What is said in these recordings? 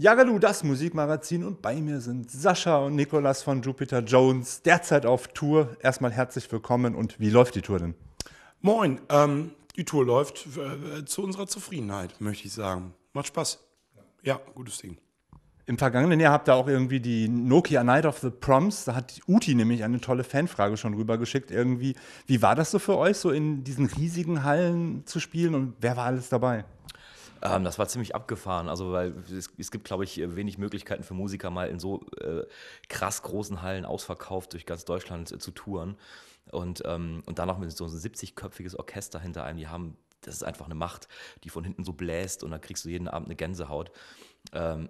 Jagalu, das Musikmagazin und bei mir sind Sascha und Nikolas von Jupiter Jones, derzeit auf Tour. Erstmal herzlich willkommen und wie läuft die Tour denn? Moin, ähm, die Tour läuft äh, zu unserer Zufriedenheit, möchte ich sagen. Macht Spaß. Ja, gutes Ding. Im vergangenen Jahr habt ihr auch irgendwie die Nokia Night of the Proms, da hat Uti nämlich eine tolle Fanfrage schon rübergeschickt irgendwie. Wie war das so für euch, so in diesen riesigen Hallen zu spielen und wer war alles dabei? Ähm, das war ziemlich abgefahren. Also, weil es, es gibt, glaube ich, wenig Möglichkeiten für Musiker mal in so äh, krass großen Hallen ausverkauft durch ganz Deutschland äh, zu touren. Und, ähm, und danach mit so ein 70-köpfiges Orchester hinter einem. Die haben, das ist einfach eine Macht, die von hinten so bläst und dann kriegst du jeden Abend eine Gänsehaut. Ähm,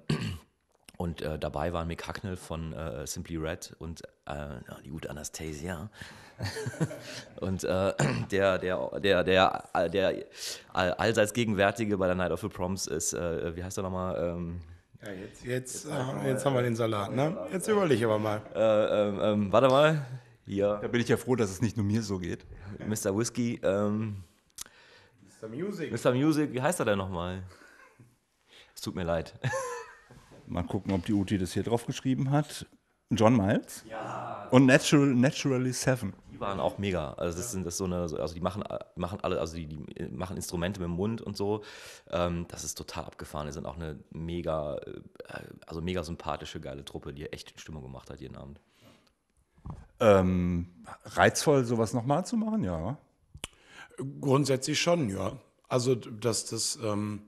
und äh, dabei waren Mick Hacknell von äh, äh, Simply Red und äh, gute Anastasia. und äh, der, der, der, der, äh, der allseits gegenwärtige bei der Night of the Proms ist, äh, wie heißt er nochmal? Ähm, ja, jetzt, jetzt, jetzt, jetzt haben wir den Salat, ne? Jetzt überlege ich aber mal. Ähm, ähm, warte mal. Ja. Da bin ich ja froh, dass es nicht nur mir so geht. Mr. Whiskey. Ähm, Mr. Music. Mr. Music, wie heißt er denn nochmal? Es tut mir leid. Mal gucken, ob die Uti das hier drauf geschrieben hat. John Miles. Ja. Und Natural, Naturally Seven. Die waren auch mega. Also das ja. sind das so eine, also die machen, äh, machen alle, also die, die machen Instrumente mit dem Mund und so. Ähm, das ist total abgefahren. Die sind auch eine mega, äh, also mega sympathische, geile Truppe, die echt Stimmung gemacht hat jeden Abend. Ähm, reizvoll, sowas nochmal zu machen, ja. Grundsätzlich schon, ja. Also das, das ähm,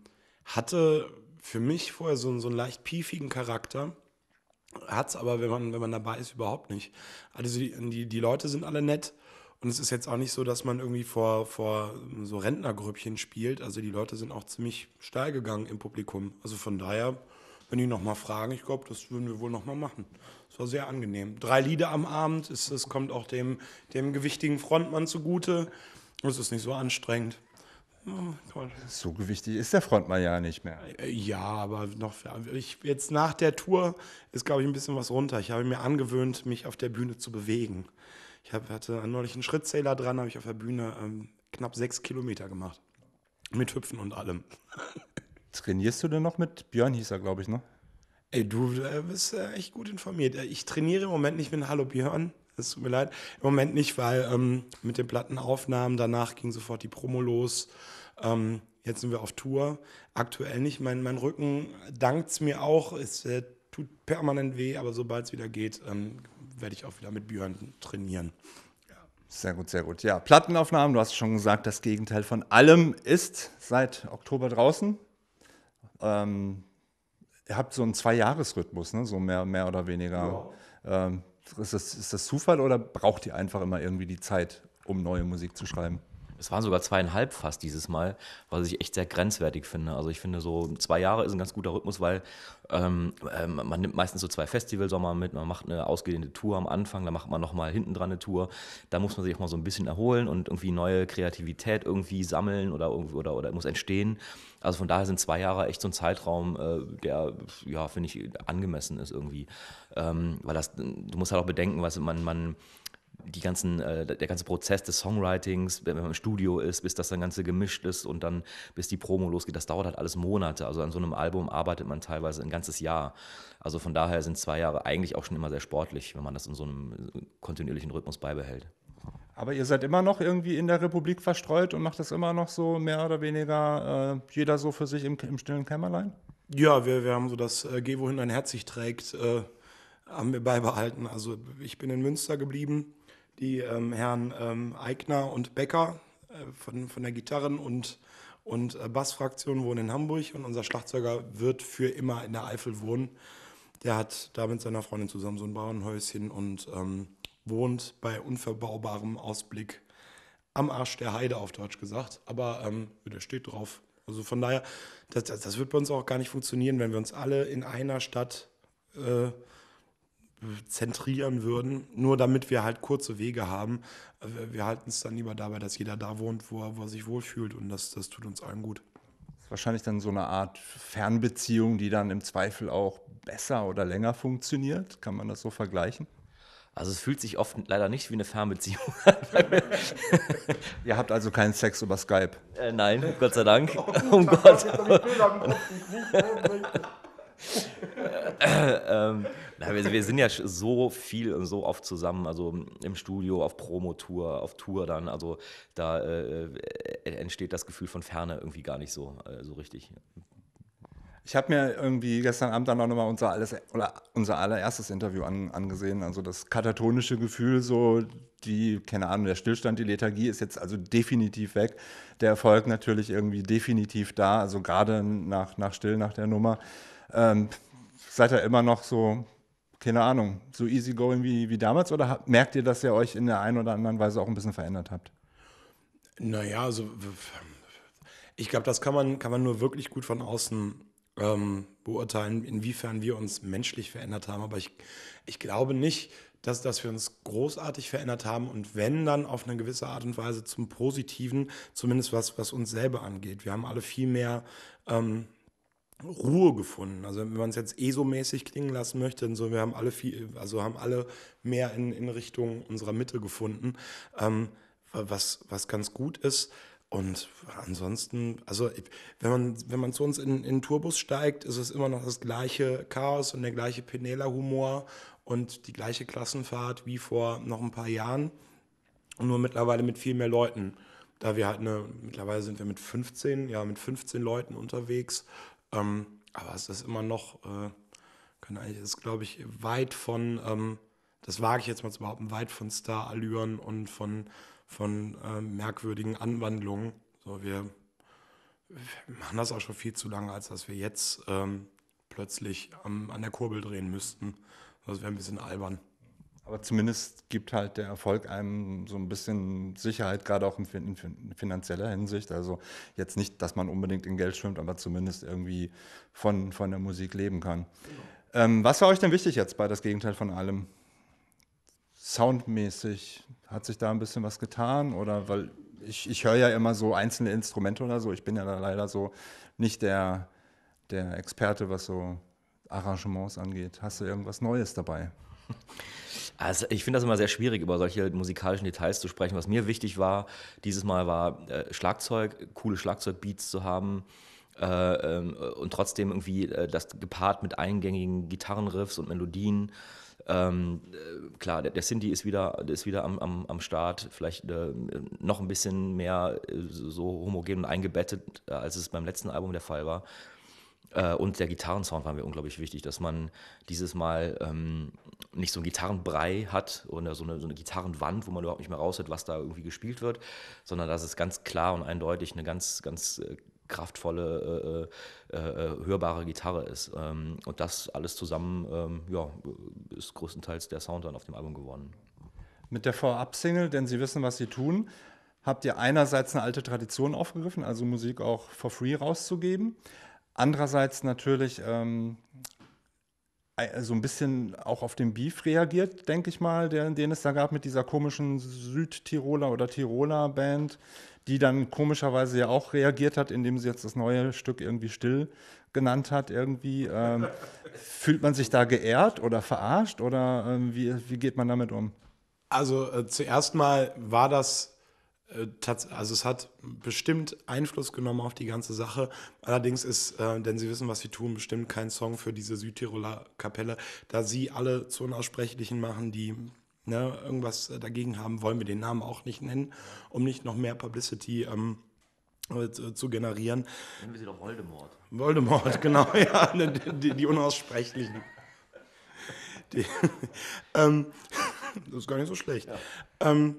hatte für mich vorher so, so einen leicht piefigen Charakter. Hat es aber, wenn man, wenn man dabei ist, überhaupt nicht. Also die, die Leute sind alle nett. Und es ist jetzt auch nicht so, dass man irgendwie vor, vor so Rentnergrüppchen spielt. Also die Leute sind auch ziemlich steil gegangen im Publikum. Also von daher, wenn die nochmal fragen, ich glaube, das würden wir wohl nochmal machen. Es war sehr angenehm. Drei Lieder am Abend, es, es kommt auch dem, dem gewichtigen Frontmann zugute. Es ist nicht so anstrengend so gewichtig ist der Frontmann ja nicht mehr. Äh, ja, aber noch. Ich, jetzt nach der Tour ist, glaube ich, ein bisschen was runter. Ich habe mir angewöhnt, mich auf der Bühne zu bewegen. Ich hab, hatte neulich einen Schrittzähler dran, habe ich auf der Bühne ähm, knapp sechs Kilometer gemacht. Mit Hüpfen und allem. Trainierst du denn noch mit Björn hieß er, glaube ich, ne? Ey, du äh, bist äh, echt gut informiert. Ich trainiere im Moment nicht mit Hallo Björn es tut mir leid. Im Moment nicht, weil ähm, mit den Plattenaufnahmen danach ging sofort die Promo los. Ähm, jetzt sind wir auf Tour. Aktuell nicht. Mein, mein Rücken dankt es mir auch. Es äh, tut permanent weh, aber sobald es wieder geht, ähm, werde ich auch wieder mit Björn trainieren. Ja. Sehr gut, sehr gut. Ja, Plattenaufnahmen, du hast schon gesagt, das Gegenteil von allem ist seit Oktober draußen. Ähm, ihr habt so einen Zwei-Jahres-Rhythmus, ne? so mehr, mehr oder weniger. Ja. Ähm, ist das, ist das Zufall oder braucht ihr einfach immer irgendwie die Zeit, um neue Musik zu schreiben? Es waren sogar zweieinhalb fast dieses Mal, was ich echt sehr grenzwertig finde. Also ich finde so zwei Jahre ist ein ganz guter Rhythmus, weil ähm, ähm man nimmt meistens so zwei Festivalsommer mit, man macht eine ausgedehnte Tour am Anfang, dann macht man nochmal hinten dran eine Tour. Da muss man sich auch mal so ein bisschen erholen und irgendwie neue Kreativität irgendwie sammeln oder, irgendwie, oder, oder muss entstehen. Also von daher sind zwei Jahre echt so ein Zeitraum, äh, der, ja, finde ich, angemessen ist irgendwie. Ähm, weil das, du musst halt auch bedenken, was man, man die ganzen, äh, der ganze Prozess des Songwritings, wenn man im Studio ist, bis das dann Ganze gemischt ist und dann bis die Promo losgeht, das dauert halt alles Monate. Also an so einem Album arbeitet man teilweise ein ganzes Jahr. Also von daher sind zwei Jahre eigentlich auch schon immer sehr sportlich, wenn man das in so einem kontinuierlichen Rhythmus beibehält. Aber ihr seid immer noch irgendwie in der Republik verstreut und macht das immer noch so mehr oder weniger äh, jeder so für sich im, im stillen Kämmerlein? Ja, wir, wir haben so das äh, Geh, wohin dein Herz sich trägt, äh, haben wir beibehalten. Also ich bin in Münster geblieben die ähm, Herren ähm, Eigner und Becker äh, von, von der Gitarren- und, und äh, Bassfraktion wohnen in Hamburg und unser Schlagzeuger wird für immer in der Eifel wohnen. Der hat da mit seiner Freundin zusammen so ein Bauernhäuschen und ähm, wohnt bei unverbaubarem Ausblick am Arsch der Heide, auf Deutsch gesagt. Aber ähm, der steht drauf. Also von daher, das, das, das, wird bei uns auch gar nicht funktionieren, wenn wir uns alle in einer Stadt äh, zentrieren würden, nur damit wir halt kurze Wege haben. Wir halten es dann lieber dabei, dass jeder da wohnt, wo er, wo er sich wohlfühlt und das, das tut uns allen gut. wahrscheinlich dann so eine Art Fernbeziehung, die dann im Zweifel auch besser oder länger funktioniert. Kann man das so vergleichen? Also es fühlt sich oft leider nicht wie eine Fernbeziehung an. Ihr habt also keinen Sex über Skype? Äh, nein, Gott sei Dank. Oh, oh um Gott ähm, na, wir, wir, sind ja so viel und so oft zusammen, also im Studio, auf Promotour, auf Tour dann. Also da äh, äh entsteht das Gefühl von Ferne irgendwie gar nicht so, äh, so richtig. Ich habe mir irgendwie gestern Abend dann auch nochmal unser, alles, unser allererstes Interview an, angesehen. Also das katatonische Gefühl, so die, keine Ahnung, der Stillstand, die Lethargie ist jetzt also definitiv weg. Der Erfolg natürlich irgendwie definitiv da, also gerade nach, nach Still, nach der Nummer ähm, seid ihr immer noch so, keine Ahnung, so easygoing wie, wie damals oder habt, merkt ihr, dass ihr euch in der einen oder anderen Weise auch ein bisschen verändert habt? Naja, also ich glaube, das kann man, kann man nur wirklich gut von außen ähm, beurteilen, inwiefern wir uns menschlich verändert haben. Aber ich, ich glaube nicht, dass, dass wir uns großartig verändert haben und wenn dann auf eine gewisse Art und Weise zum Positiven, zumindest was, was uns selber angeht. Wir haben alle viel mehr ähm, Ruhe gefunden. Also wenn man es jetzt ESO-mäßig klingen lassen möchte, dann so, wir haben alle viel, also haben alle mehr in, in Richtung unserer Mitte gefunden, ähm, was, was ganz gut ist. Und ansonsten, also wenn man, wenn man zu uns in, in Tourbus steigt, ist es immer noch das gleiche Chaos und der gleiche Penela-Humor und die gleiche Klassenfahrt wie vor noch ein paar Jahren. Nur mittlerweile mit viel mehr Leuten. Da wir halt eine, mittlerweile sind wir mit 15, ja, mit 15 Leuten unterwegs ähm, aber es ist immer noch, äh, eigentlich, ist glaube ich weit von, ähm, das wage ich jetzt mal zu behaupten, weit von Star-Allüren und von, von äh, merkwürdigen Anwandlungen. So, wir, wir, machen das auch schon viel zu lange, als dass wir jetzt ähm, plötzlich am, ähm, an der Kurbel drehen müssten. Das wäre ein bisschen albern aber zumindest gibt halt der Erfolg einem so ein bisschen Sicherheit, gerade auch in, in finanzieller Hinsicht. Also jetzt nicht, dass man unbedingt in Geld schwimmt, aber zumindest irgendwie von, von der Musik leben kann. Genau. Ähm, was war euch denn wichtig jetzt bei das Gegenteil von allem? Soundmäßig hat sich da ein bisschen was getan oder weil ich, ich höre ja immer so einzelne Instrumente oder so. Ich bin ja da leider so nicht der, der Experte, was so Arrangements angeht. Hast du irgendwas Neues dabei? Also ich finde das immer sehr schwierig, über solche musikalischen Details zu sprechen. Was mir wichtig war, dieses Mal war äh, Schlagzeug, coole Schlagzeugbeats zu haben. Äh, ähm, und trotzdem irgendwie äh, das gepaart mit eingängigen Gitarrenriffs und Melodien. Ähm, äh, klar, der, der Sinti ist wieder, der ist wieder am, am, am Start, vielleicht äh, noch ein bisschen mehr äh, so homogen und eingebettet, äh, als es beim letzten Album der Fall war. Äh, und der Gitarrensound war mir unglaublich wichtig, dass man dieses Mal ähm, nicht so einen Gitarrenbrei hat oder so eine, so eine Gitarrenwand, wo man überhaupt nicht mehr raushört, was da irgendwie gespielt wird, sondern dass es ganz klar und eindeutig eine ganz, ganz äh, kraftvolle, äh, äh, äh hörbare Gitarre ist. Ähm, und das alles zusammen ähm, ja, ist größtenteils der Sound dann auf dem Album geworden. Mit der Vorab-Single, denn Sie wissen, was Sie tun, habt ihr einerseits eine alte Tradition aufgegriffen, also Musik auch for free rauszugeben. Andererseits natürlich ähm, äh, so ein bisschen auch auf den Beef reagiert, denke ich mal, den, den es da gab mit dieser komischen Südtiroler oder Tiroler Band, die dann komischerweise ja auch reagiert hat, indem sie jetzt das neue Stück irgendwie still genannt hat. Irgendwie ähm, fühlt man sich da geehrt oder verarscht oder ähm, wie, wie geht man damit um? Also äh, zuerst mal war das äh, also es hat bestimmt Einfluss genommen auf die ganze Sache. Allerdings ist, äh, denn Sie wissen, was Sie tun, bestimmt kein Song für diese Südtiroler Kapelle, da Sie alle zu Unaussprechlichen machen, die ne, irgendwas dagegen haben, wollen wir den Namen auch nicht nennen, um nicht noch mehr Publicity ähm, äh, zu, zu generieren. Nennen wir sie doch Voldemort. Voldemort, genau, ja, ne, die, die Unaussprechlichen. Die, ähm, das ist gar nicht so schlecht. Ja. Ähm,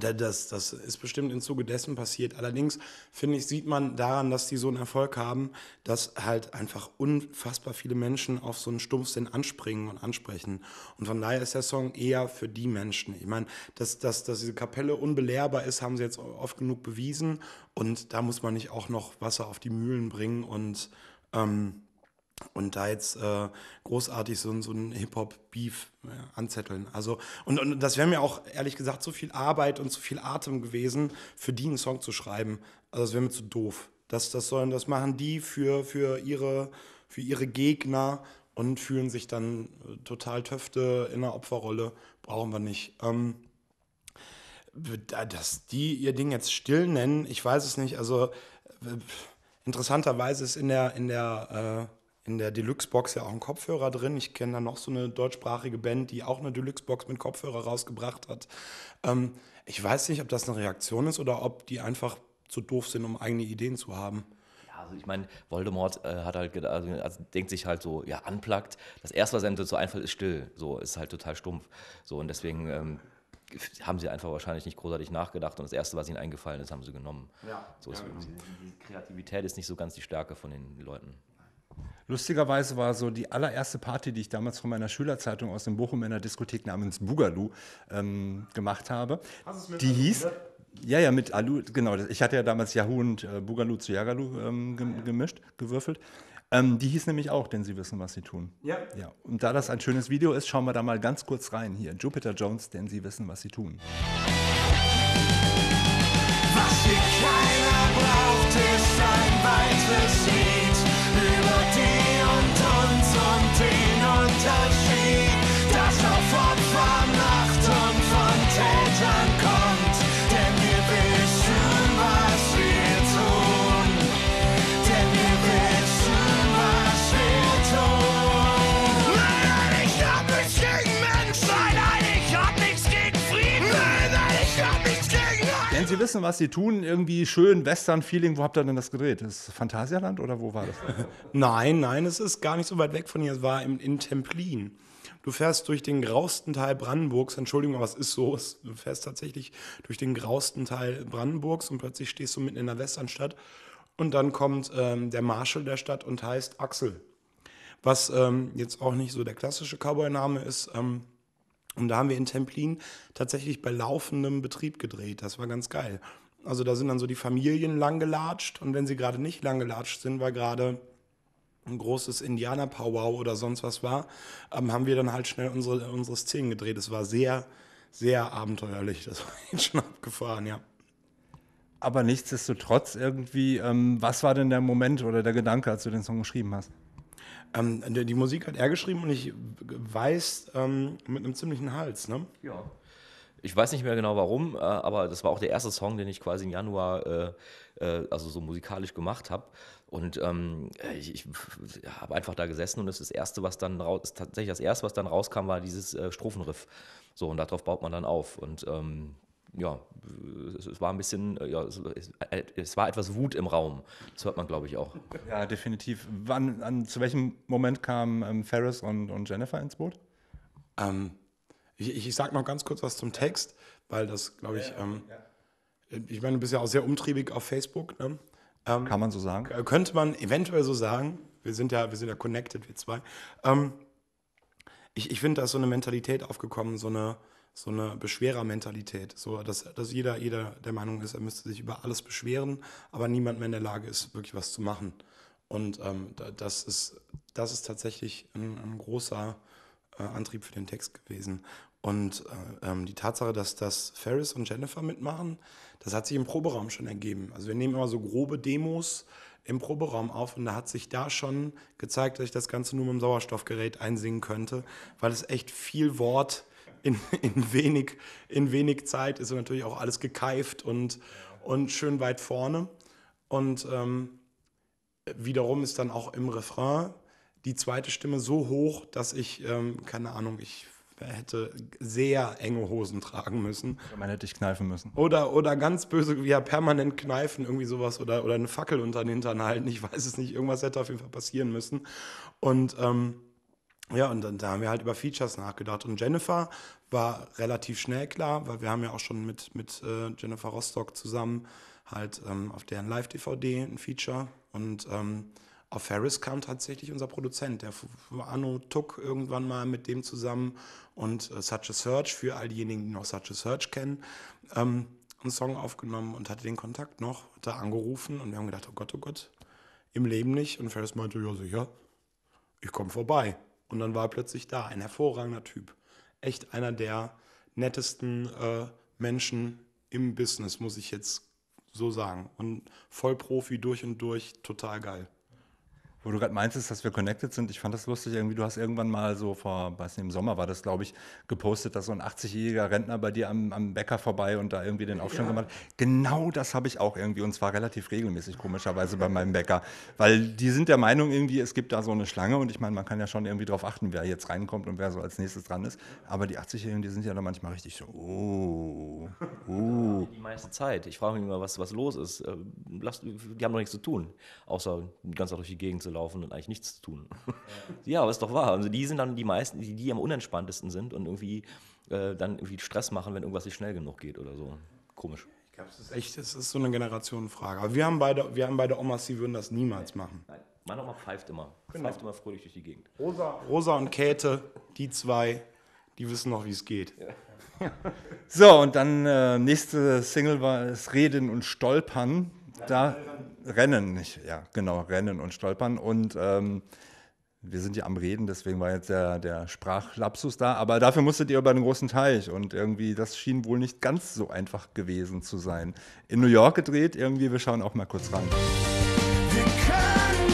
das, das ist bestimmt im Zuge dessen passiert. Allerdings, finde ich, sieht man daran, dass die so einen Erfolg haben, dass halt einfach unfassbar viele Menschen auf so einen Stumpfsinn anspringen und ansprechen. Und von daher ist der Song eher für die Menschen. Ich meine, dass, dass, dass diese Kapelle unbelehrbar ist, haben sie jetzt oft genug bewiesen. Und da muss man nicht auch noch Wasser auf die Mühlen bringen und ähm, und da jetzt äh, großartig so, so ein Hip-Hop-Beef äh, anzetteln. Also, und, und das wäre mir auch ehrlich gesagt so viel Arbeit und so viel Atem gewesen, für die einen Song zu schreiben. Also, das wäre mir zu doof. Das, das sollen, das machen die für, für, ihre, für ihre Gegner und fühlen sich dann äh, total Töfte in der Opferrolle. Brauchen wir nicht. Ähm, dass die ihr Ding jetzt still nennen, ich weiß es nicht. Also, äh, interessanterweise ist in der, in der äh, in der Deluxe-Box ja auch ein Kopfhörer drin. Ich kenne da noch so eine deutschsprachige Band, die auch eine Deluxe-Box mit Kopfhörer rausgebracht hat. Ähm, ich weiß nicht, ob das eine Reaktion ist oder ob die einfach zu doof sind, um eigene Ideen zu haben. Ja, also ich meine, Voldemort äh, hat halt also, also, denkt sich halt so, ja, anplagt. Das erste, was einem so einfällt, ist still. So, ist halt total stumpf. So, und deswegen ähm, haben sie einfach wahrscheinlich nicht großartig nachgedacht und das erste, was ihnen eingefallen ist, haben sie genommen. Ja, so ja, genau. die Kreativität ist nicht so ganz die Stärke von den Leuten. Lustigerweise war so die allererste Party, die ich damals von meiner Schülerzeitung aus dem Bochum in der Diskothek namens Boogaloo ähm, gemacht habe. die hieß. Ja, ja, mit Alu, genau. Ich hatte ja damals Yahoo und äh, Boogaloo zu Yagaloo ähm, gem ah, gemischt, gewürfelt. Ähm, die hieß nämlich auch, denn sie wissen, was sie tun. Ja. ja. Und da das ein schönes Video ist, schauen wir da mal ganz kurz rein hier. Jupiter Jones, denn sie wissen, was sie tun. Was hier keiner brauchte. Sie wissen, was Sie tun, irgendwie schön Western-Feeling. Wo habt ihr denn das gedreht? Ist das Phantasialand oder wo war das? nein, nein, es ist gar nicht so weit weg von hier. Es war in, in Templin. Du fährst durch den grausten Teil Brandenburgs, Entschuldigung, aber es ist so, du fährst tatsächlich durch den grausten Teil Brandenburgs und plötzlich stehst du mitten in der Westernstadt und dann kommt ähm, der Marschall der Stadt und heißt Axel. Was ähm, jetzt auch nicht so der klassische Cowboy-Name ist, ähm, und da haben wir in Templin tatsächlich bei laufendem Betrieb gedreht. Das war ganz geil. Also da sind dann so die Familien langgelatscht und wenn sie gerade nicht langgelatscht sind, weil gerade ein großes Indianer-Powwow oder sonst was war, ähm, haben wir dann halt schnell unsere, unsere Szenen gedreht. Es war sehr, sehr abenteuerlich. Das war jetzt schon abgefahren, ja. Aber nichtsdestotrotz irgendwie, ähm, was war denn der Moment oder der Gedanke, als du den Song geschrieben hast? Ähm, die Musik hat er geschrieben und ich weiß ähm, mit einem ziemlichen Hals, ne? Ja. Ich weiß nicht mehr genau warum, äh, aber das war auch der erste Song, den ich quasi im Januar, äh, äh also so musikalisch gemacht habe. Und ähm, ich, ich habe einfach da gesessen und das, das erste, was dann raus, tatsächlich das erste, was dann rauskam, war dieses äh, Strophenriff. So und darauf baut man dann auf und ähm, ja, es, war ein bisschen, äh, ja, äh, es, war etwas Wut im Raum. Das hört man, glaube ich, auch. Ja, definitiv. Wann, an, zu welchem Moment kamen ähm, Ferris und, und Jennifer ins Boot? Ähm, ich, ich sage noch ganz kurz was zum Text, weil das, glaube ich, ähm, ich meine, du bist ja auch sehr umtriebig auf Facebook. Ne? Ähm, Kann man so sagen? Könnte man eventuell so sagen. Wir sind ja, wir sind ja connected, wir zwei. Ähm, ich ich finde, da ist so eine Mentalität aufgekommen, so eine, so eine Beschwerermentalität. So, dass, dass jeder, jeder der Meinung ist, er müsste sich über alles beschweren, aber niemand mehr in der Lage ist, wirklich was zu machen. Und ähm, das, ist, das ist tatsächlich ein, ein großer äh, Antrieb für den Text gewesen. Und äh, ähm, die Tatsache, dass das Ferris und Jennifer mitmachen, das hat sich im Proberaum schon ergeben. Also wir nehmen immer so grobe Demos im Proberaum auf und da hat sich da schon gezeigt, dass ich das Ganze nur mit dem Sauerstoffgerät einsingen könnte, weil es echt viel Wort in, in, wenig, in wenig Zeit ist natürlich auch alles gekeift und, und schön weit vorne. Und ähm, wiederum ist dann auch im Refrain die zweite Stimme so hoch, dass ich, ähm, keine Ahnung, ich hätte sehr enge Hosen tragen müssen. Oder man hätte dich kneifen müssen. Oder, oder ganz böse, ja, permanent kneifen, irgendwie sowas. Oder, oder eine Fackel unter den Hintern halten. Ich weiß es nicht. Irgendwas hätte auf jeden Fall passieren müssen. Und ähm, ja, und dann, da haben wir halt über Features nachgedacht. Und Jennifer war relativ schnell klar, weil wir haben ja auch schon mit, mit äh, Jennifer Rostock zusammen halt ähm, auf deren Live-DVD ein Feature. Und ähm, auf Ferris kam tatsächlich unser Produzent, der Anno Tuck irgendwann mal mit dem zusammen und äh, Such a Search, für all diejenigen, die noch Such a Search kennen, ähm, einen Song aufgenommen und hatte den Kontakt noch, hat da angerufen und wir haben gedacht, oh Gott, oh Gott, im Leben nicht. Und Ferris meinte, ja sicher, ich komme vorbei. Und dann war er plötzlich da, ein hervorragender Typ. Echt einer der nettesten äh, Menschen im Business, muss ich jetzt so sagen. Und voll Profi durch und durch, total geil wo du gerade meintest, dass wir connected sind. Ich fand das lustig, irgendwie, du hast irgendwann mal so vor, weiß nicht, im Sommer war das, glaube ich, gepostet, dass so ein 80-jähriger Rentner bei dir am, am Bäcker vorbei und da irgendwie den Aufstand ja. gemacht hat. Genau das habe ich auch irgendwie und zwar relativ regelmäßig, komischerweise bei meinem Bäcker. Weil die sind der Meinung irgendwie, es gibt da so eine Schlange und ich meine, man kann ja schon irgendwie darauf achten, wer jetzt reinkommt und wer so als nächstes dran ist. Aber die 80-Jährigen, die sind ja dann manchmal richtig so, oh, oh. Die meiste Zeit. Ich frage mich immer, was, was los ist. Äh, die haben doch nichts zu tun, außer ganz durch die Gegend zu laufen und eigentlich nichts tun. Ja, ja aber ist doch wahr. Also die sind dann die meisten, die, die am unentspanntesten sind und irgendwie äh, dann irgendwie Stress machen, wenn irgendwas nicht schnell genug geht oder so. Komisch. Ich glaube, es ist echt, es ist so eine Generationenfrage. Aber wir haben beide, wir haben beide Omas, die würden das niemals Nein. machen. Nein. Meine Oma pfeift immer. Genau. Pfeift immer fröhlich durch die Gegend. Rosa, Rosa und Käthe, die zwei, die wissen noch, wie es geht. Ja. So, und dann äh, nächste Single war es Reden und Stolpern. Da, Rennen, nicht, ja, genau, Rennen und Stolpern. Und ähm, wir sind ja am Reden, deswegen war jetzt der, der Sprachlapsus da. Aber dafür musstet ihr über den großen Teich und irgendwie, das schien wohl nicht ganz so einfach gewesen zu sein. In New York gedreht, irgendwie, wir schauen auch mal kurz ran. Wir können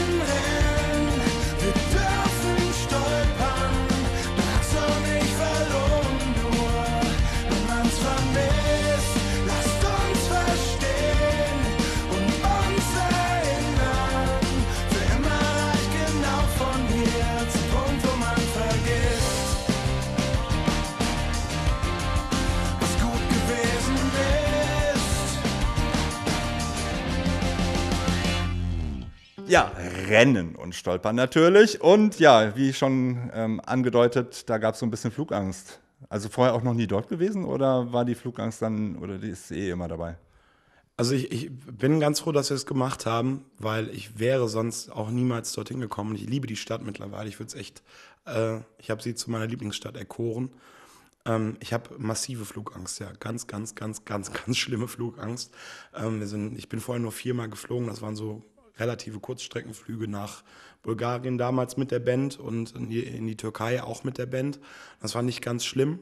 rennen und stolpern natürlich. Und ja, wie schon ähm, angedeutet, da gab es so ein bisschen Flugangst. Also vorher auch noch nie dort gewesen oder war die Flugangst dann oder die ist eh immer dabei? Also ich, ich bin ganz froh, dass wir es gemacht haben, weil ich wäre sonst auch niemals dorthin gekommen. Ich liebe die Stadt mittlerweile. Ich würde es echt, äh, ich habe sie zu meiner Lieblingsstadt erkoren. Ähm, ich habe massive Flugangst, ja, ganz, ganz, ganz, ganz, ganz schlimme Flugangst. Ähm, wir sind, ich bin vorher nur viermal geflogen. Das waren so relative Kurzstreckenflüge nach Bulgarien damals mit der Band und in die, in die Türkei auch mit der Band. Das war nicht ganz schlimm.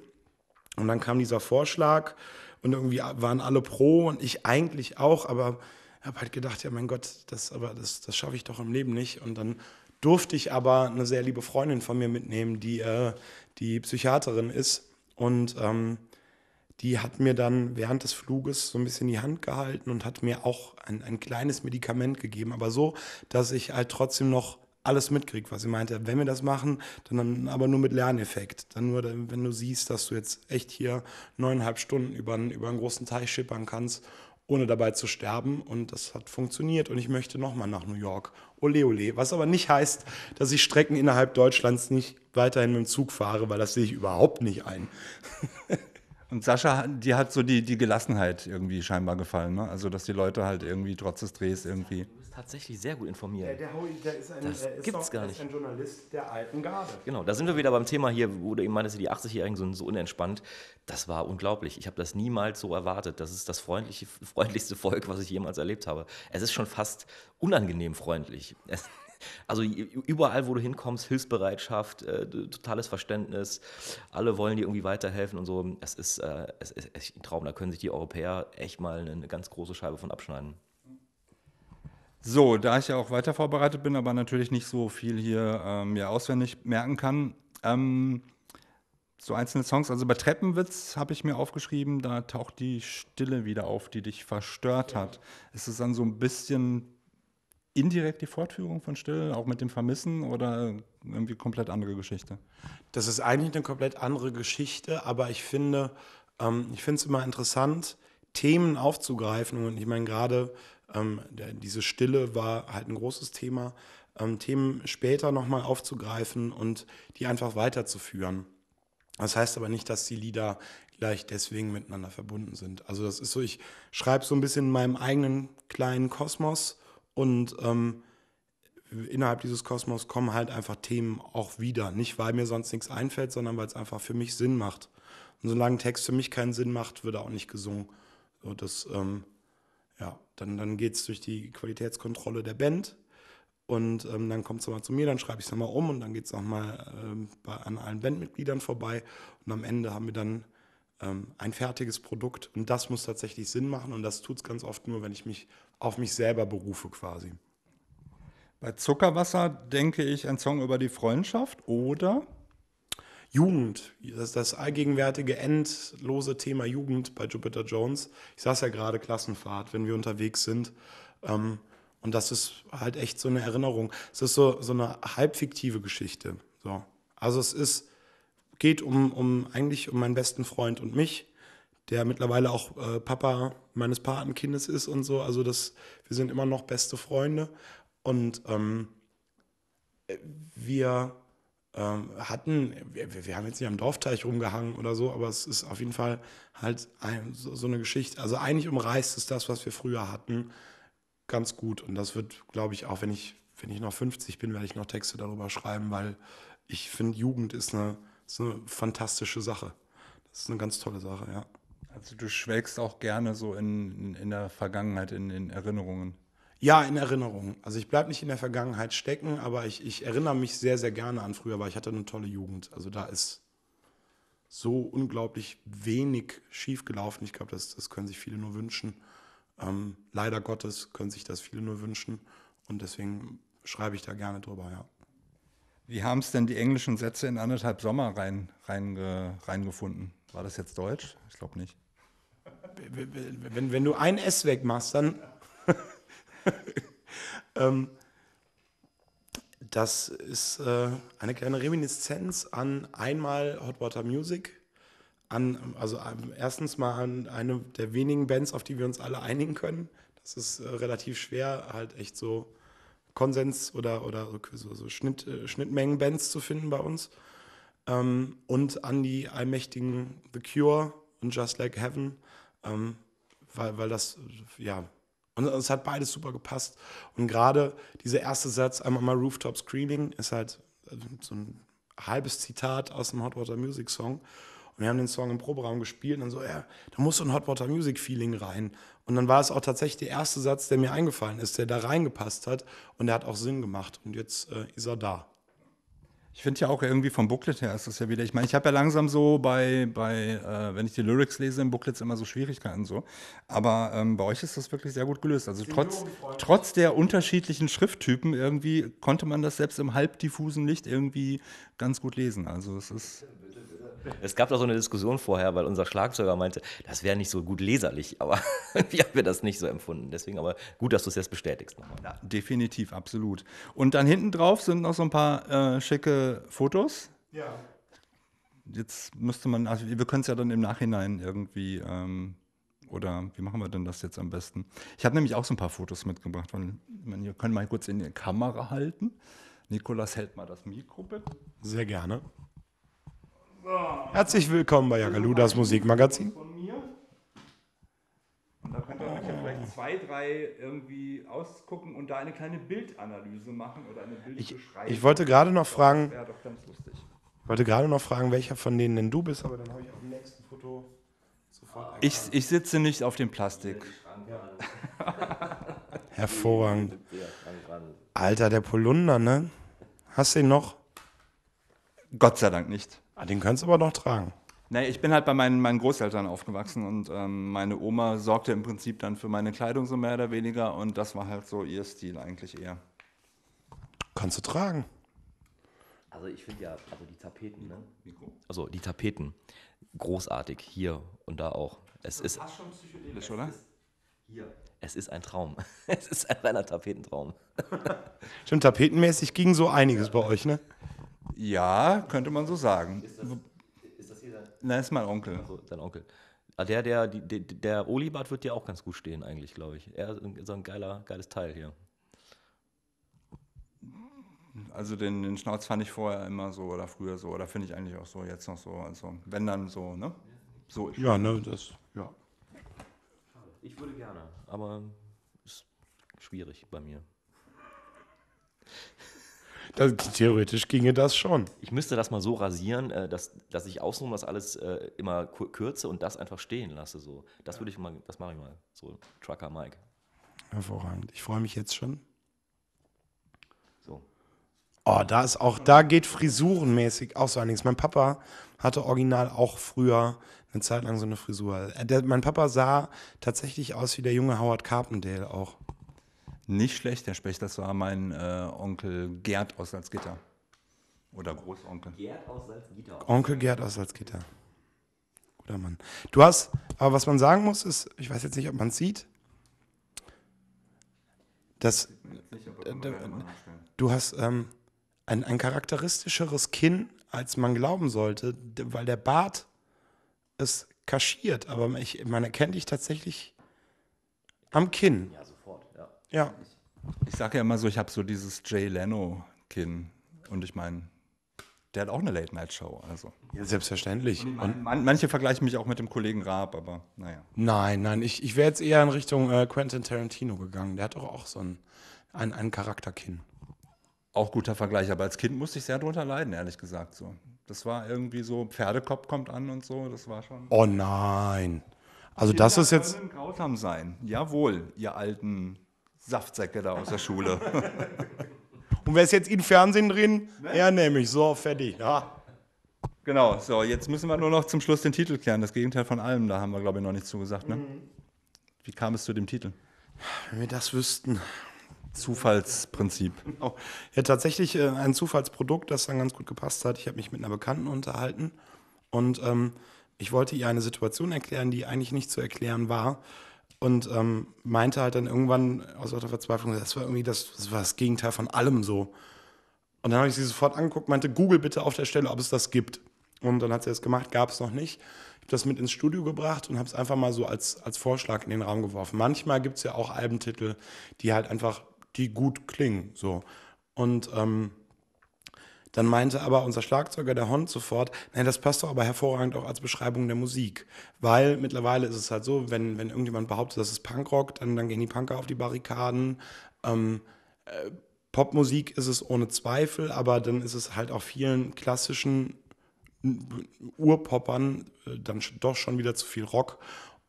Und dann kam dieser Vorschlag und irgendwie waren alle pro und ich eigentlich auch, aber habe halt gedacht, ja mein Gott, das, das, das schaffe ich doch im Leben nicht. Und dann durfte ich aber eine sehr liebe Freundin von mir mitnehmen, die, äh, die Psychiaterin ist. Und ähm, die hat mir dann während des Fluges so ein bisschen die Hand gehalten und hat mir auch ein, ein kleines Medikament gegeben, aber so, dass ich halt trotzdem noch alles mitkriege, was sie meinte. Wenn wir das machen, dann aber nur mit Lerneffekt. Dann nur, wenn du siehst, dass du jetzt echt hier neuneinhalb Stunden über einen, über einen großen Teich schippern kannst, ohne dabei zu sterben. Und das hat funktioniert. Und ich möchte nochmal nach New York. Ole, ole. Was aber nicht heißt, dass ich Strecken innerhalb Deutschlands nicht weiterhin mit dem Zug fahre, weil das sehe ich überhaupt nicht ein. Und Sascha, die hat so die, die Gelassenheit irgendwie scheinbar gefallen. Ne? Also, dass die Leute halt irgendwie trotz des Drehs irgendwie. Du bist tatsächlich sehr gut informiert. Der, der Howie, der ist ein, das ist gibt's auch, gar nicht. ein Journalist der alten Garde. Genau, da sind wir wieder beim Thema hier, wo du eben meintest, die 80-Jährigen sind so unentspannt. Das war unglaublich. Ich habe das niemals so erwartet. Das ist das freundliche, freundlichste Volk, was ich jemals erlebt habe. Es ist schon fast unangenehm freundlich. Es also überall, wo du hinkommst, Hilfsbereitschaft, äh, totales Verständnis, alle wollen dir irgendwie weiterhelfen und so. Es ist, äh, es ist echt ein Traum, da können sich die Europäer echt mal eine ganz große Scheibe von abschneiden. So, da ich ja auch weiter vorbereitet bin, aber natürlich nicht so viel hier ähm, ja, auswendig merken kann, ähm, so einzelne Songs. Also bei Treppenwitz habe ich mir aufgeschrieben, da taucht die Stille wieder auf, die dich verstört hat. Es ist dann so ein bisschen indirekt die Fortführung von Still, auch mit dem Vermissen oder irgendwie komplett andere Geschichte? Das ist eigentlich eine komplett andere Geschichte, aber ich finde, ähm, ich finde es immer interessant, Themen aufzugreifen. Und ich meine, gerade ähm, diese Stille war halt ein großes Thema, ähm, Themen später nochmal aufzugreifen und die einfach weiterzuführen. Das heißt aber nicht, dass die Lieder gleich deswegen miteinander verbunden sind. Also das ist so, ich schreibe so ein bisschen in meinem eigenen kleinen Kosmos und ähm, innerhalb dieses Kosmos kommen halt einfach Themen auch wieder. Nicht, weil mir sonst nichts einfällt, sondern weil es einfach für mich Sinn macht. Und solange ein Text für mich keinen Sinn macht, wird er auch nicht gesungen. So, das, ähm, ja, dann, dann geht es durch die Qualitätskontrolle der Band. Und ähm, dann kommt es nochmal zu mir, dann schreibe ich es nochmal um und dann geht es nochmal ähm, an allen Bandmitgliedern vorbei. Und am Ende haben wir dann ähm, ein fertiges Produkt. Und das muss tatsächlich Sinn machen und das tut es ganz oft nur, wenn ich mich auf mich selber berufe quasi. Bei Zuckerwasser denke ich ein Song über die Freundschaft oder Jugend, das, das allgegenwärtige, endlose Thema Jugend bei Jupiter Jones. Ich saß ja gerade Klassenfahrt, wenn wir unterwegs sind. Ähm, und das ist halt echt so eine Erinnerung. Es ist so, so eine halbfiktive Geschichte. So. Also es ist geht um, um eigentlich um meinen besten Freund und mich, der mittlerweile auch äh, Papa meines Patenkindes ist und so. Also das, wir sind immer noch beste Freunde. Und ähm, wir ähm, hatten, wir, wir, haben jetzt nicht am Dorfteich rumgehangen oder so, aber es ist auf jeden Fall halt ein, so, so eine Geschichte. Also eigentlich umreißt es das, was wir früher hatten, ganz gut. Und das wird, glaube ich, auch wenn ich, wenn ich noch 50 bin, werde ich noch Texte darüber schreiben, weil ich finde, Jugend ist eine das ist eine fantastische Sache. Das ist eine ganz tolle Sache, ja. Also du schwelgst auch gerne so in, in, in der Vergangenheit, in, in Erinnerungen. Ja, in Erinnerungen. Also ich bleibe nicht in der Vergangenheit stecken, aber ich, ich erinnere mich sehr, sehr gerne an früher, weil ich hatte eine tolle Jugend. Also da ist so unglaublich wenig schiefgelaufen. Ich glaube, das, das können sich viele nur wünschen. Ähm, leider Gottes können sich das viele nur wünschen. Und deswegen schreibe ich da gerne drüber, ja. Wie haben es denn die englischen Sätze in anderthalb Sommer rein, rein, reingefunden? War das jetzt Deutsch? Ich glaube nicht. Wenn, wenn du ein S wegmachst, dann. ähm, das ist äh, eine kleine Reminiszenz an einmal Hot Water Music, an, also ähm, erstens mal an eine der wenigen Bands, auf die wir uns alle einigen können. Das ist äh, relativ schwer, halt echt so Konsens oder, oder so, so Schnitt, äh, Schnittmengen-Bands zu finden bei uns. Ähm, und an die allmächtigen The Cure und Just Like Heaven, ähm, weil, weil das, ja, und es hat beides super gepasst. Und gerade dieser erste Satz, einmal mal Rooftop Screaming, ist halt äh, so ein halbes Zitat aus dem Hot Water Music Song. Und wir haben den Song im Proberaum gespielt und dann so, ja, da muss so ein Hot Water Music Feeling rein. Und dann war es auch tatsächlich der erste Satz, der mir eingefallen ist, der da reingepasst hat und der hat auch Sinn gemacht. Und jetzt äh, ist er da. Ich finde ja auch irgendwie vom Booklet her ist das ja wieder. Ich meine, ich habe ja langsam so bei, bei äh, wenn ich die Lyrics lese im Booklets immer so Schwierigkeiten so. Aber ähm, bei euch ist das wirklich sehr gut gelöst. Also trotz, trotz der unterschiedlichen Schrifttypen irgendwie konnte man das selbst im halbdiffusen Licht irgendwie ganz gut lesen. Also es ist. Es gab da so eine Diskussion vorher, weil unser Schlagzeuger meinte, das wäre nicht so gut leserlich, aber wir haben wir das nicht so empfunden. Deswegen aber gut, dass du es jetzt bestätigst nochmal. Ja, definitiv, absolut. Und dann hinten drauf sind noch so ein paar äh, schicke Fotos. Ja. Jetzt müsste man, also wir können es ja dann im Nachhinein irgendwie. Ähm oder wie machen wir denn das jetzt am besten? Ich habe nämlich auch so ein paar Fotos mitgebracht. Von, man, wir können mal kurz in die Kamera halten. Nikolas hält mal das Mikro bitte. Sehr gerne. Herzlich willkommen bei Jagaludas Musikmagazin. Von mir. Und da könnt ihr euch ja vielleicht zwei, drei irgendwie ausgucken und da eine kleine Bildanalyse machen oder eine Bildbeschreibung. Ich, wollte gerade noch fragen. Das doch ganz lustig. Ich wollte gerade noch fragen, welcher von denen denn du bist, aber dann habe ich auf dem nächsten Foto sofort einen ich, ich sitze nicht auf dem Plastik. Hervorragend. Alter, der Polunder, ne? Hast du ihn noch? Gott sei Dank nicht. Ah, den kannst du aber noch tragen. Naja, ich bin halt bei meinen, meinen Großeltern aufgewachsen und ähm, meine Oma sorgte im Prinzip dann für meine Kleidung so mehr oder weniger und das war halt so ihr Stil eigentlich eher. Kannst du tragen. Also ich finde ja, also die Tapeten, ne? Also die Tapeten, großartig, hier und da auch. Es ist fast schon psychedelisch, oder? Hier. Es ist ein Traum. Es ist ein reiner Tapetentraum. Stimmt, tapetenmäßig ging so einiges ja. bei euch, ne? Ja, könnte man so sagen. Ist das, ist das hier dein? Nein, ist mein Onkel. Also, dein Onkel. Ah, der, der, der, der Olibart wird dir auch ganz gut stehen, eigentlich, glaube ich. Er ist so ein geiler, geiles Teil hier. Also den, den Schnauz fand ich vorher immer so oder früher so oder finde ich eigentlich auch so jetzt noch so. Also wenn dann so, ne? So ist ja, ne, das, ja. Ich würde gerne, aber ist schwierig bei mir. Das, theoretisch ginge das schon. Ich müsste das mal so rasieren, äh, dass, dass ich außenrum das alles äh, immer kürze und das einfach stehen lasse. So. Das würde ich mal, das mache ich mal. So, Trucker Mike. Hervorragend. Ich freue mich jetzt schon. So. Oh, da ist auch, da geht frisurenmäßig auch so einiges. Mein Papa hatte original auch früher eine Zeit lang so eine Frisur. Äh, der, mein Papa sah tatsächlich aus wie der junge Howard Carpendale auch. Nicht schlecht, Herr Specht, das war mein äh, Onkel Gerd aus Salzgitter. Oder Großonkel. Gerd aus Salzgitter. Onkel Gerd aus Salzgitter. Guter Mann. Du hast, aber was man sagen muss, ist, ich weiß jetzt nicht, ob man es sieht, dass nicht, äh, du hast ähm, ein, ein charakteristischeres Kinn, als man glauben sollte, weil der Bart ist kaschiert, aber ich, man erkennt dich tatsächlich am Kinn. Ja, so ja. Ich sage ja immer so, ich habe so dieses Jay Leno-Kinn. Und ich meine, der hat auch eine Late-Night-Show. Also. Ja, selbstverständlich. Und man, man, manche vergleichen mich auch mit dem Kollegen Raab, aber naja. Nein, nein, ich, ich wäre jetzt eher in Richtung äh, Quentin Tarantino gegangen. Der hat doch auch so einen, einen, einen Charakterkinn. Auch guter Vergleich, aber als Kind musste ich sehr drunter leiden, ehrlich gesagt. So. Das war irgendwie so, Pferdekopf kommt an und so, das war schon. Oh nein. Also Kinder das ist jetzt. Grausam sein. Jawohl, ihr alten Saftsäcke da aus der Schule. Und wer ist jetzt im Fernsehen drin? Ne? Er nämlich, so, fertig. Ja. Genau, so, jetzt müssen wir nur noch zum Schluss den Titel klären. Das Gegenteil von allem, da haben wir, glaube ich, noch nicht zugesagt. Ne? Mhm. Wie kam es zu dem Titel? Wenn wir das wüssten. Zufallsprinzip. Oh. Ja, tatsächlich äh, ein Zufallsprodukt, das dann ganz gut gepasst hat. Ich habe mich mit einer Bekannten unterhalten und ähm, ich wollte ihr eine Situation erklären, die eigentlich nicht zu erklären war und ähm, meinte halt dann irgendwann aus lauter Verzweiflung, das war irgendwie das, das, war das Gegenteil von allem so. Und dann habe ich sie sofort angeguckt, meinte, google bitte auf der Stelle, ob es das gibt. Und dann hat sie das gemacht, gab es noch nicht. Ich habe das mit ins Studio gebracht und habe es einfach mal so als, als Vorschlag in den Raum geworfen. Manchmal gibt es ja auch Albentitel, die halt einfach, die gut klingen. So. Und ähm, dann meinte aber unser Schlagzeuger, der Hond, sofort, nein, das passt doch aber hervorragend auch als Beschreibung der Musik. Weil mittlerweile ist es halt so, wenn, wenn irgendjemand behauptet, das ist Punkrock, dann, dann gehen die Punker auf die Barrikaden. Ähm, äh, Popmusik ist es ohne Zweifel, aber dann ist es halt auch vielen klassischen äh, Urpoppern äh, dann doch schon wieder zu viel Rock.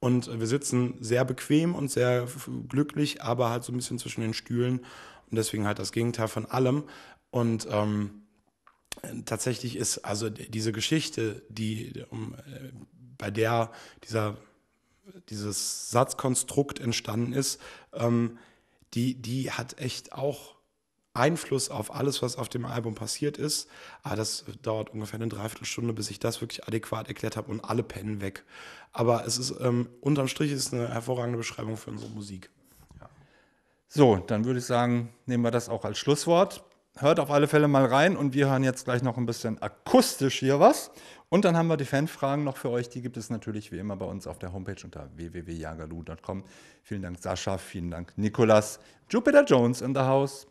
Und wir sitzen sehr bequem und sehr glücklich, aber halt so ein bisschen zwischen den Stühlen. Und deswegen halt das Gegenteil von allem. Und ähm, tatsächlich ist also diese Geschichte, die um, äh, bei der dieser dieses Satzkonstrukt entstanden ist, ähm, die, die hat echt auch Einfluss auf alles, was auf dem Album passiert ist. Aber ah, das dauert ungefähr eine Dreiviertelstunde, bis ich das wirklich adäquat erklärt habe und alle Pennen weg. Aber es ist ähm, unterm Strich ist eine hervorragende Beschreibung für unsere Musik. So, dann würde ich sagen, nehmen wir das auch als Schlusswort hört auf alle Fälle mal rein und wir hören jetzt gleich noch ein bisschen akustisch hier was. Und dann haben wir die Fanfragen noch für euch. Die gibt es natürlich wie immer bei uns auf der Homepage unter www.jagalu.com. Vielen Dank Sascha, vielen Dank Nikolas. Jupiter Jones in the house.